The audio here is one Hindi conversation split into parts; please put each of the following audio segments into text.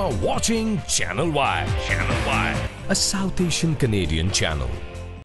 are watching Channel Y. Channel Y, a South Asian Canadian channel.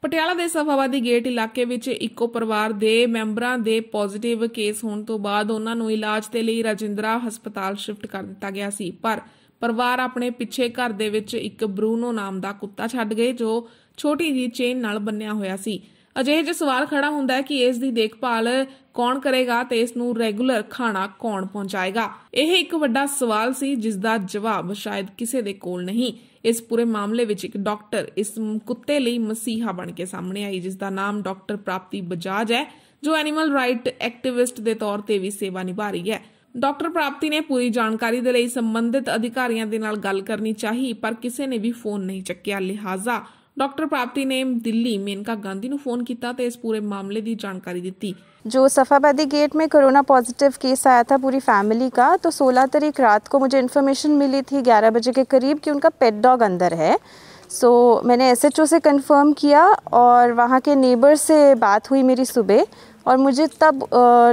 Patiala ਦੇ ਸਫਾਵਾਦੀ ਗੇਟ ਇਲਾਕੇ ਵਿੱਚ ਇੱਕੋ ਪਰਿਵਾਰ ਦੇ ਮੈਂਬਰਾਂ ਦੇ ਪੋਜ਼ਿਟਿਵ ਕੇਸ ਹੋਣ ਤੋਂ ਬਾਅਦ ਉਹਨਾਂ ਨੂੰ ਇਲਾਜ ਦੇ ਲਈ ਰਜਿੰਦਰਾ ਹਸਪਤਾਲ ਸ਼ਿਫਟ ਕਰ ਦਿੱਤਾ ਗਿਆ ਸੀ ਪਰ ਪਰਿਵਾਰ ਆਪਣੇ ਪਿੱਛੇ ਘਰ ਦੇ ਵਿੱਚ ਇੱਕ ਬਰੂਨੋ ਨਾਮ ਦਾ ਕੁੱਤਾ ਛੱਡ ਗਏ ਜੋ ਛੋਟੀ ਜੀ ਚੇਨ ਨਾਲ ਬੰਨਿਆ ਹੋਇਆ ਸੀ ਅਜਿਹੇ ਜੇ ਸਵਾਲ ਖੜਾ ਹੁੰਦਾ ਹੈ ਕਿ ਇਸ ਦੀ ਦੇਖਭਾਲ ਕੌਣ ਕਰੇਗਾ ਤੇ ਇਸ ਨੂੰ ਰੈਗੂਲਰ ਖਾਣਾ ਕੌਣ ਪਹੁੰਚਾਏਗਾ ਇਹ ਇੱਕ ਵੱਡਾ ਸਵਾਲ ਸੀ ਜਿਸ ਦਾ ਜਵਾਬ ਸ਼ਾਇਦ ਕਿਸੇ ਦੇ ਕੋਲ ਨਹੀਂ ਇਸ ਪੂਰੇ ਮਾਮਲੇ ਵਿੱਚ ਇੱਕ ਡਾਕਟਰ ਇਸ ਕੁੱਤੇ ਲਈ ਮਸੀਹਾ ਬਣ ਕੇ ਸਾਹਮਣੇ ਆਈ ਜਿਸ ਦਾ ਨਾਮ ਡਾਕਟਰ ਪ੍ਰਾਪਤੀ ਬਜਾਜ ਹੈ ਜੋ ਐਨੀਮਲ ਰਾਈਟ ਐਕਟਿਵਿਸਟ ਦੇ ਤੌਰ ਤੇ ਵੀ ਸੇਵਾ ਨਿਭਾ ਰਹੀ ਹੈ ਡਾਕਟਰ ਪ੍ਰਾਪਤੀ ਨੇ ਪੂਰੀ ਜਾਣਕਾਰੀ ਦੇ ਲਈ ਸੰਬੰਧਿਤ ਅਧਿਕਾਰੀਆਂ ਦੇ ਨਾਲ ਗੱਲ ਕਰਨੀ ਚਾਹੀ ਪਰ ਕਿਸੇ ਨੇ ਵੀ ਫੋਨ ਨਹੀਂ ਚੱਕਿਆ ਲਿਹਾਜ਼ਾ ਡਾਕਟਰ ਪ੍ਰਾਪਤੀ ਨੇ ਦਿੱਲੀ ਮੇਨਕਾ ਗਾਂਧੀ ਨੂੰ ਫੋਨ ਕੀਤਾ ਤੇ ਇਸ ਪੂਰੇ ਮਾਮਲੇ ਦੀ ਜਾਣਕਾਰੀ ਦਿੱਤੀ जो सफ़ाबादी गेट में कोरोना पॉजिटिव केस आया था पूरी फैमिली का तो 16 तारीख रात को मुझे इन्फॉर्मेशन मिली थी 11 बजे के करीब कि उनका पेट डॉग अंदर है सो so, मैंने एस से कंफर्म किया और वहाँ के नेबर से बात हुई मेरी सुबह और मुझे तब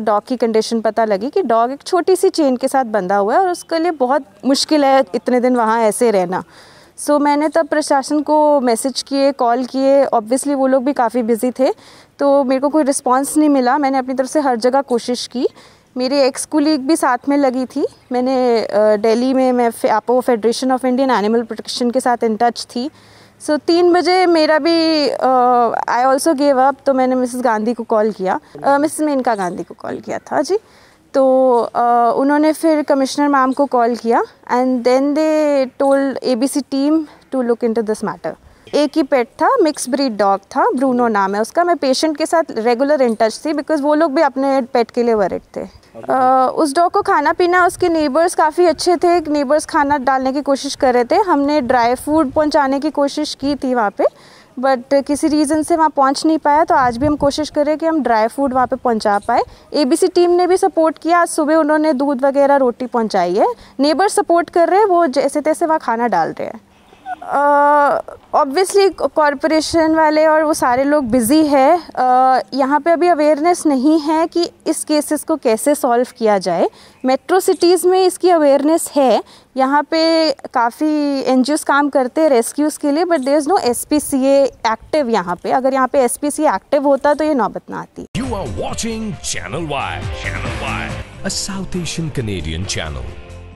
डॉग की कंडीशन पता लगी कि डॉग एक छोटी सी चेन के साथ बंधा हुआ है और उसके लिए बहुत मुश्किल है इतने दिन वहाँ ऐसे रहना सो so, मैंने तब प्रशासन को मैसेज किए कॉल किए ऑब्वियसली वो लोग भी काफ़ी बिजी थे तो मेरे को कोई रिस्पांस नहीं मिला मैंने अपनी तरफ से हर जगह कोशिश की मेरे एक्स कुलीग भी साथ में लगी थी मैंने दिल्ली में मैं आपो federation of Indian animal protection के साथ इन टच थी सो so, तीन बजे मेरा भी आई ऑल्सो गेव अप तो मैंने मिसेस गांधी को कॉल किया मिसेस मेनका गांधी को कॉल किया था जी तो uh, उन्होंने फिर कमिश्नर मैम को कॉल किया and then they told ABC team to look into this matter एक ही पेट था मिक्स ब्रीड डॉग था ब्रूनो नाम है उसका मैं पेशेंट के साथ रेगुलर इन टच थी बिकॉज वो लोग भी अपने पेट के लिए वरिड थे Uh, उस डॉग को खाना पीना उसके नेबर्स काफ़ी अच्छे थे नेबर्स खाना डालने की कोशिश कर रहे थे हमने ड्राई फूड पहुंचाने की कोशिश की थी वहाँ पे बट किसी रीज़न से वहाँ पहुँच नहीं पाया तो आज भी हम कोशिश करें कि हम ड्राई फ्रूट वहाँ पे पहुँचा पाए ए टीम ने भी सपोर्ट किया आज सुबह उन्होंने दूध वगैरह रोटी पहुँचाई है नेबर सपोर्ट कर रहे हैं वो जैसे तैसे वहाँ खाना डाल रहे हैं ऑब्वियसली कॉरपोरेशन वाले और वो सारे लोग बिज़ी है uh, यहाँ पे अभी अवेयरनेस नहीं है कि इस केसेस को कैसे सॉल्व किया जाए मेट्रो सिटीज़ में इसकी अवेयरनेस है यहाँ पे काफ़ी एन काम करते हैं रेस्क्यूज़ के लिए but there is no S active यहाँ पे अगर यहाँ पे एस पी सी एक्टिव होता तो ये नौबत ना आती you are watching channel Y channel Y South Asian Canadian channel